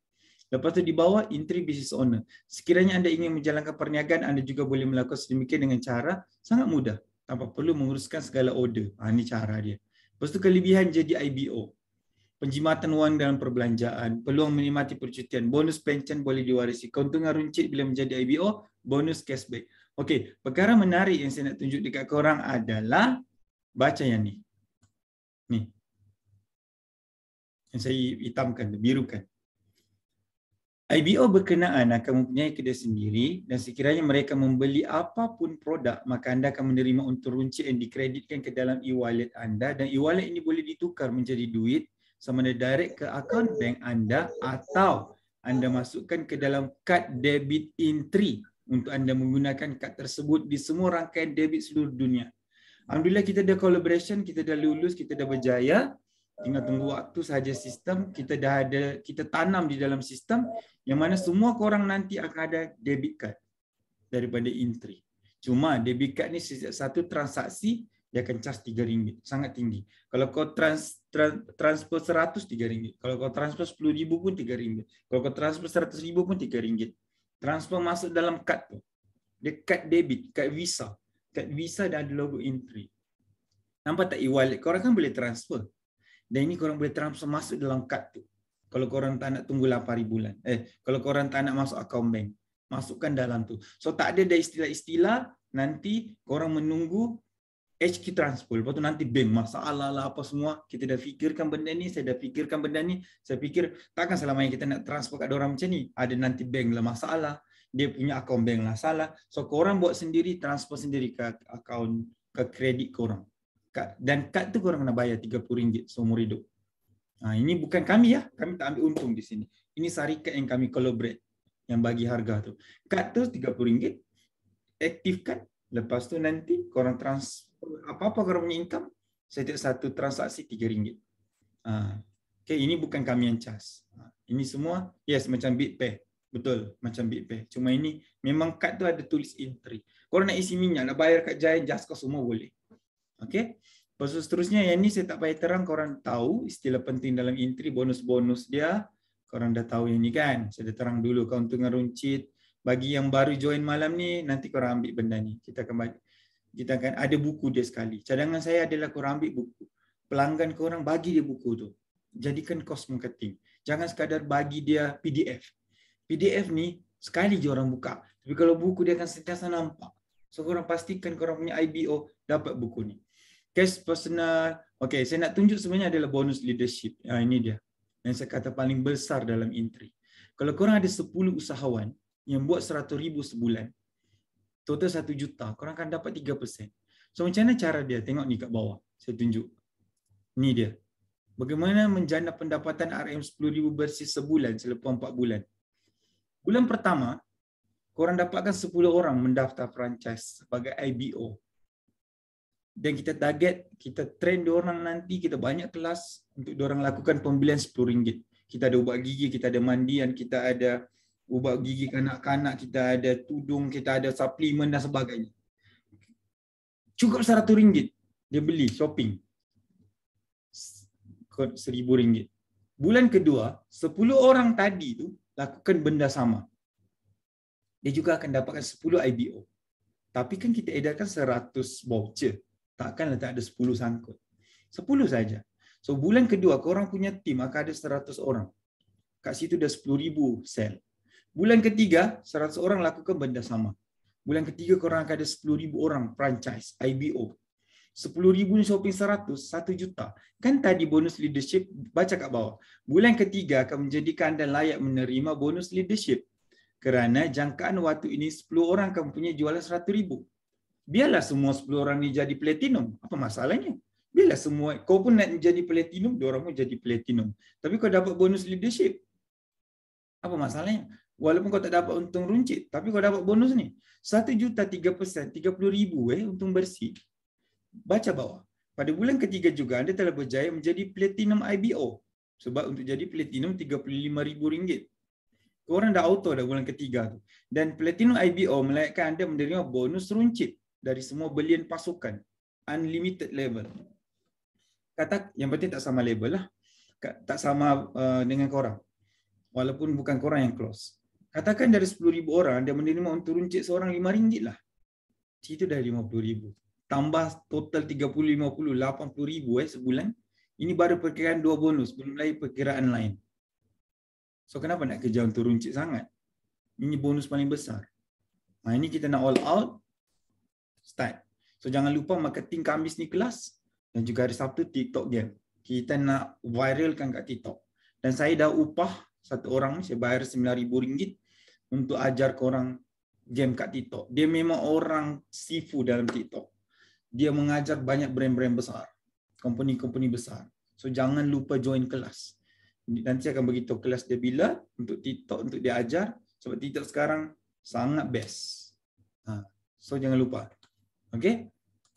Lepas tu di bawah entry business owner. Sekiranya anda ingin menjalankan perniagaan, anda juga boleh melakukan sedemikian dengan cara sangat mudah. Tanpa perlu menguruskan segala order. Ha, ini cara dia. Lepas tu kelebihan jadi IBO. Penjimatan wang dalam perbelanjaan, peluang menikmati percutian, bonus pension boleh diwarisi, keuntungan runcit bila menjadi IBO, bonus cashback. Okey, perkara menarik yang saya nak tunjuk dekat korang adalah baca yang ni. Ni. Yang saya hitamkan, birukan. IBO berkenaan akan mempunyai kedai sendiri dan sekiranya mereka membeli apapun produk maka anda akan menerima untung runcit yang dikreditkan ke dalam e-wallet anda dan e-wallet ini boleh ditukar menjadi duit sama ada direct ke akaun bank anda atau anda masukkan ke dalam kad debit entry untuk anda menggunakan kad tersebut di semua rangkaian debit seluruh dunia. Alhamdulillah kita dah collaboration, kita dah lulus, kita dah berjaya tinggal tunggu waktu saja sistem kita dah ada kita tanam di dalam sistem yang mana semua korang nanti akan ada debit card daripada entry. Cuma debit card ni setiap satu transaksi dia akan charge RM3, sangat tinggi. Kalau kau trans, trans transfer 100 RM3, kalau kau transfer 10000 pun RM3, kalau kau transfer 100000 pun RM3. Transfer masuk dalam kad tu. Dia kad debit, kad Visa. Kad Visa dah ada logo entry. Nampak tak e-wallet? Korang kan boleh transfer dan ini korang boleh transfer masuk dalam kad tu. Kalau korang tak nak tunggu 8 hari bulan. Eh, kalau korang tak nak masuk akaun bank, masukkan dalam tu. So tak ada dah istilah-istilah nanti korang menunggu HQ transfer. Lepas tu nanti bank masalah lah apa semua. Kita dah fikirkan benda ni, saya dah fikirkan benda ni. Saya fikir takkan selama selamanya kita nak transfer kat orang macam ni. Ada nanti bank lah masalah. Dia punya akaun bank lah salah. So korang buat sendiri, transfer sendiri ke akaun ke kredit korang kad. Dan kad tu korang kena bayar RM30 seumur hidup. Ha, ini bukan kami ya. Kami tak ambil untung di sini. Ini syarikat yang kami collaborate yang bagi harga tu. Kad tu RM30. Aktifkan. Lepas tu nanti korang transfer apa-apa korang punya income. Setiap satu transaksi RM3. Ha, okay, ini bukan kami yang charge. Ha, ini semua yes macam BitPay. Betul, macam BitPay. Cuma ini memang kad tu ada tulis entry. Korang nak isi minyak, nak bayar kat Jaya, just kau semua boleh. Okey. Lepas seterusnya yang ni saya tak payah terang korang tahu istilah penting dalam entry bonus-bonus dia. Korang dah tahu yang ni kan. Saya dah terang dulu keuntungan runcit. Bagi yang baru join malam ni nanti korang ambil benda ni. Kita akan bagi kita akan ada buku dia sekali. Cadangan saya adalah korang ambil buku. Pelanggan korang bagi dia buku tu. Jadikan kos marketing. Jangan sekadar bagi dia PDF. PDF ni sekali je orang buka. Tapi kalau buku dia akan sentiasa nampak. So korang pastikan korang punya IBO dapat buku ni. Case personal. Okay, saya nak tunjuk sebenarnya adalah bonus leadership. Ha, ini dia. Yang saya kata paling besar dalam entry. Kalau korang ada 10 usahawan yang buat 100 ribu sebulan, total 1 juta, korang akan dapat 3%. So macam mana cara dia? Tengok ni kat bawah. Saya tunjuk. Ni dia. Bagaimana menjana pendapatan RM10,000 bersih sebulan selepas 4 bulan. Bulan pertama, korang dapatkan 10 orang mendaftar franchise sebagai IBO dan kita target kita train dia orang nanti kita banyak kelas untuk dia orang lakukan pembelian RM10. Kita ada ubat gigi, kita ada mandian, kita ada ubat gigi kanak-kanak, kita ada tudung, kita ada suplemen dan sebagainya. Cukup RM100 dia beli shopping. RM1000. Bulan kedua, 10 orang tadi tu lakukan benda sama. Dia juga akan dapatkan 10 IBO. Tapi kan kita edarkan 100 voucher takkanlah tak ada 10 sangkut. 10 saja. So bulan kedua orang punya team akan ada 100 orang. Kat situ dah 10,000 sel. Bulan ketiga, 100 orang lakukan benda sama. Bulan ketiga korang akan ada 10,000 orang franchise, IBO. 10,000 ni shopping 100, 1 juta. Kan tadi bonus leadership, baca kat bawah. Bulan ketiga akan menjadikan anda layak menerima bonus leadership. Kerana jangkaan waktu ini 10 orang akan punya jualan 100,000 biarlah semua 10 orang ni jadi platinum. Apa masalahnya? Bila semua kau pun nak jadi platinum, dua orang pun jadi platinum. Tapi kau dapat bonus leadership. Apa masalahnya? Walaupun kau tak dapat untung runcit, tapi kau dapat bonus ni. 1 juta 3%, 30,000 eh untung bersih. Baca bawah. Pada bulan ketiga juga anda telah berjaya menjadi platinum IBO. Sebab untuk jadi platinum RM35,000. Kau orang dah auto dah bulan ketiga tu. Dan platinum IBO melayakkan anda menerima bonus runcit dari semua belian pasukan unlimited level kata yang penting tak sama level lah tak sama uh, dengan korang walaupun bukan korang yang close katakan dari 10000 orang dia menerima untuk runcit seorang RM5 lah itu dah 50000 tambah total 30 50 80000 eh sebulan ini baru perkiraan dua bonus belum lagi perkiraan lain so kenapa nak kerja untuk runcit sangat ini bonus paling besar nah ini kita nak all out start. So jangan lupa marketing Kamis ni kelas dan juga hari Sabtu TikTok dia. Kita nak viralkan kat TikTok. Dan saya dah upah satu orang saya bayar RM9000 untuk ajar orang game kat TikTok. Dia memang orang sifu dalam TikTok. Dia mengajar banyak brand-brand besar, company-company besar. So jangan lupa join kelas. Nanti saya akan beritahu kelas dia bila untuk TikTok untuk dia ajar sebab TikTok sekarang sangat best. Ha. So jangan lupa. Okey.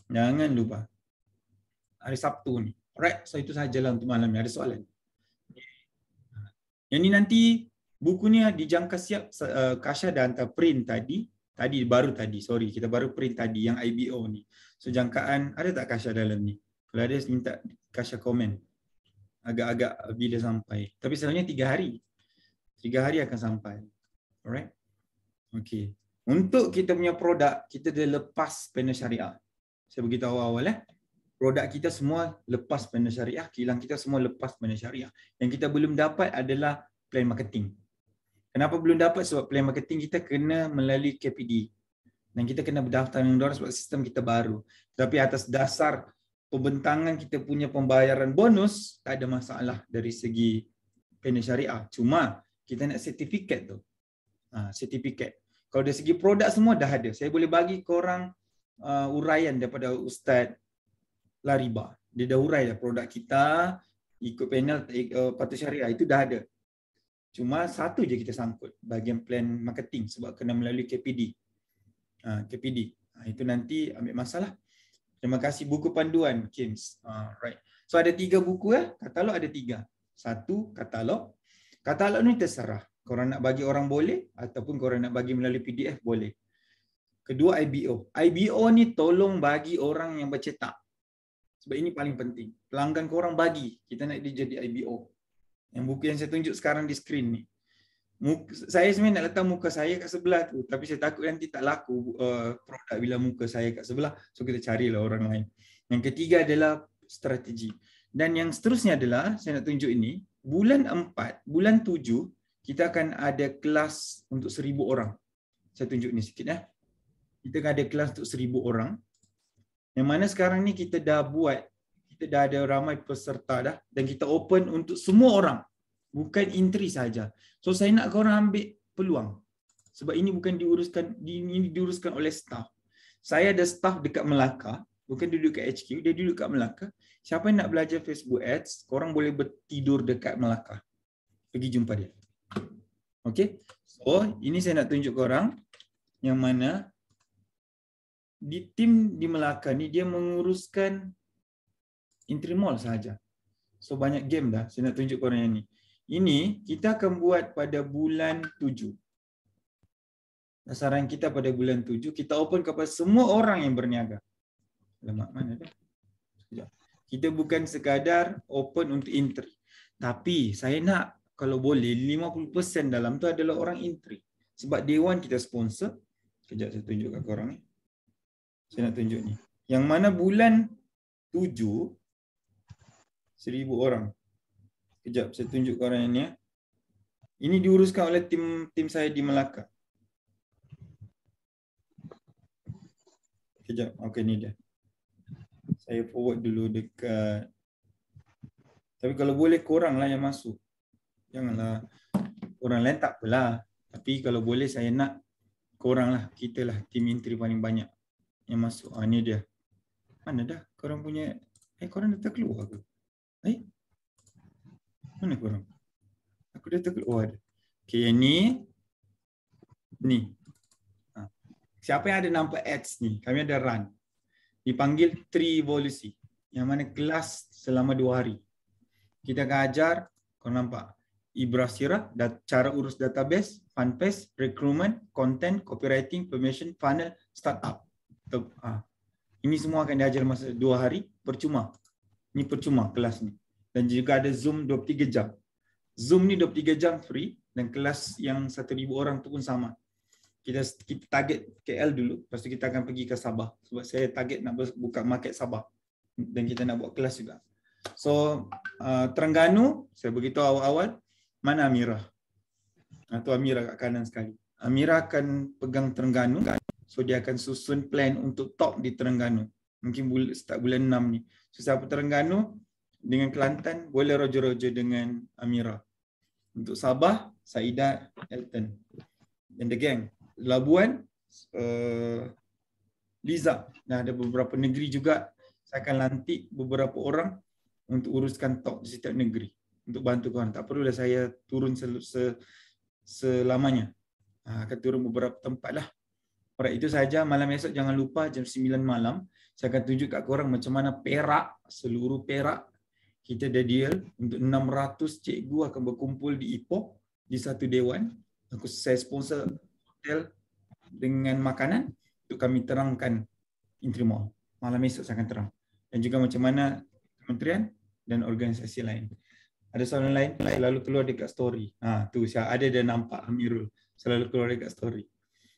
Jangan lupa. Hari Sabtu ni. Alright, so itu sajalah untuk malam ni. Ada soalan? Yang ni nanti buku ni dijangka siap uh, eh, Kasha dah hantar print tadi. Tadi baru tadi. Sorry, kita baru print tadi yang IBO ni. So jangkaan ada tak Kasha dalam ni? Kalau ada minta Kasha komen. Agak-agak bila sampai. Tapi selalunya tiga hari. Tiga hari akan sampai. Alright. Okay. Untuk kita punya produk, kita dah lepas panel syariah. Saya beritahu awal-awal. Eh? Produk kita semua lepas panel syariah. Kilang kita semua lepas panel syariah. Yang kita belum dapat adalah plan marketing. Kenapa belum dapat? Sebab plan marketing kita kena melalui KPD. Dan kita kena berdaftar dengan mereka sebab sistem kita baru. Tapi atas dasar pembentangan kita punya pembayaran bonus, tak ada masalah dari segi panel syariah. Cuma kita nak sertifikat tu. Ha, sertifikat. Kalau dari segi produk semua dah ada. Saya boleh bagi korang uh, uraian daripada Ustaz Lariba. Dia dah urai dah produk kita ikut panel eh, uh, patut syariah itu dah ada. Cuma satu je kita sangkut bahagian plan marketing sebab kena melalui KPD. Uh, ah, KPD. Uh, ah, itu nanti ambil masalah. Terima kasih buku panduan Kims. Uh, ah, right. So ada tiga buku ya. Katalog ada tiga. Satu katalog. Katalog ni terserah korang nak bagi orang boleh ataupun korang nak bagi melalui PDF boleh. Kedua IBO. IBO ni tolong bagi orang yang bercetak. Sebab ini paling penting. Pelanggan korang bagi. Kita nak dia jadi IBO. Yang buku yang saya tunjuk sekarang di skrin ni. Muka, saya sebenarnya nak letak muka saya kat sebelah tu. Tapi saya takut nanti tak laku uh, produk bila muka saya kat sebelah. So kita carilah orang lain. Yang ketiga adalah strategi. Dan yang seterusnya adalah, saya nak tunjuk ini. Bulan 4, bulan 7, kita akan ada kelas untuk seribu orang. Saya tunjuk ni sikit ya. Kita akan ada kelas untuk seribu orang. Yang mana sekarang ni kita dah buat, kita dah ada ramai peserta dah dan kita open untuk semua orang. Bukan entry saja. So saya nak korang ambil peluang. Sebab ini bukan diuruskan ini diuruskan oleh staff. Saya ada staff dekat Melaka, bukan duduk kat HQ, dia duduk kat Melaka. Siapa yang nak belajar Facebook Ads, korang boleh bertidur dekat Melaka. Pergi jumpa dia. Okay. So ini saya nak tunjuk korang yang mana di tim di Melaka ni dia menguruskan mall sahaja. So banyak game dah. Saya nak tunjuk korang yang ni. Ini kita akan buat pada bulan 7. Dasaran kita pada bulan 7 kita open kepada semua orang yang berniaga. Lemak mana dah? Kita bukan sekadar open untuk entry. Tapi saya nak kalau boleh 50% dalam tu adalah orang entry sebab Dewan kita sponsor kejap saya tunjuk kat korang ni saya nak tunjuk ni yang mana bulan 7 1000 orang kejap saya tunjuk korang ni ya. ini diuruskan oleh tim tim saya di Melaka kejap okey ni dia saya forward dulu dekat tapi kalau boleh korang lah yang masuk janganlah hmm. orang lain tak apalah tapi kalau boleh saya nak korang lah kita lah tim entry paling banyak yang masuk ah ni dia mana dah korang punya eh korang dah terkeluar ke eh mana korang aku dah terkeluar ada okey yang ni ni ha. siapa yang ada nampak ads ni kami ada run dipanggil three evolusi yang mana kelas selama dua hari kita akan ajar korang nampak Ibrah Sirah, cara urus database, fanpage, recruitment, content, copywriting, permission, funnel, startup. Ha. Ini semua akan diajar masa dua hari, percuma. Ini percuma kelas ni. Dan juga ada Zoom 23 jam. Zoom ni 23 jam free dan kelas yang 1,000 orang tu pun sama. Kita, kita target KL dulu, lepas tu kita akan pergi ke Sabah. Sebab saya target nak buka market Sabah. Dan kita nak buat kelas juga. So, uh, Terengganu, saya beritahu awal-awal, mana Amira? Atau Amira kat kanan sekali. Amira akan pegang Terengganu. So dia akan susun plan untuk top di Terengganu. Mungkin bulan, start bulan 6 ni. So siapa Terengganu dengan Kelantan boleh rojo-rojo dengan Amira. Untuk Sabah, Saida, Elton. And the gang. Labuan, uh, eh, Liza. Nah, ada beberapa negeri juga. Saya akan lantik beberapa orang untuk uruskan top di setiap negeri untuk bantu kau tak perlu perlulah saya turun sel, se, selamanya ha, akan turun beberapa tempat lah Alright, itu saja malam esok jangan lupa jam 9 malam saya akan tunjuk kat korang macam mana perak seluruh perak kita dah deal untuk 600 cikgu akan berkumpul di Ipoh di satu dewan aku saya sponsor hotel dengan makanan untuk kami terangkan interim malam esok saya akan terang dan juga macam mana kementerian dan organisasi lain ada soalan lain selalu keluar dekat story. Ha, tu saya ada dia nampak Amirul selalu keluar dekat story.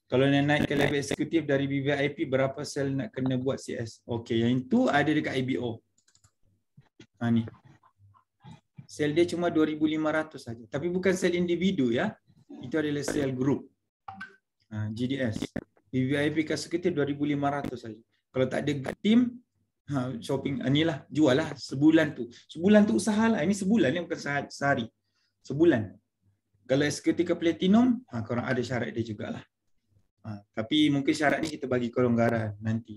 Kalau nak naik ke level eksekutif dari VVIP, berapa sel nak kena buat CS? Okey, yang itu ada dekat IBO. Ha, ni. Sel dia cuma 2,500 saja. Tapi bukan sel individu ya. Itu adalah sel group. Ha, GDS. VVIP kasih kita 2,500 saja. Kalau tak ada team, ha, shopping ah, ni lah jual lah sebulan tu sebulan tu usaha lah ini sebulan ni bukan sehari sebulan kalau ke platinum ha, korang ada syarat dia jugalah ha, tapi mungkin syarat ni kita bagi kelonggaran nanti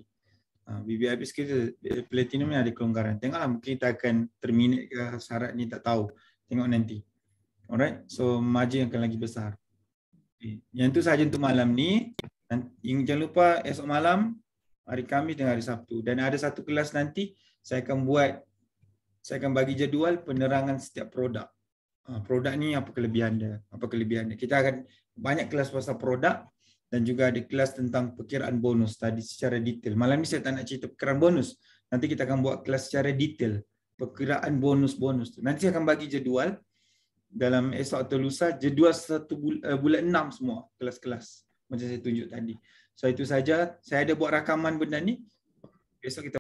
ha, BBIP sekitar platinum ni ada kelonggaran tengoklah mungkin kita akan terminate ke syarat ni tak tahu tengok nanti alright so margin akan lagi besar okay. yang tu sahaja untuk malam ni dan jangan lupa esok malam hari Khamis dengan hari Sabtu. Dan ada satu kelas nanti saya akan buat saya akan bagi jadual penerangan setiap produk. Ha, produk ni apa kelebihan dia? Apa kelebihan dia? Kita akan banyak kelas pasal produk dan juga ada kelas tentang perkiraan bonus tadi secara detail. Malam ni saya tak nak cerita perkiraan bonus. Nanti kita akan buat kelas secara detail perkiraan bonus-bonus tu. Nanti saya akan bagi jadual dalam esok atau lusa jadual satu bulan, eh, bulan enam semua kelas-kelas macam saya tunjuk tadi. So itu saja. Saya ada buat rakaman benda ni. Besok kita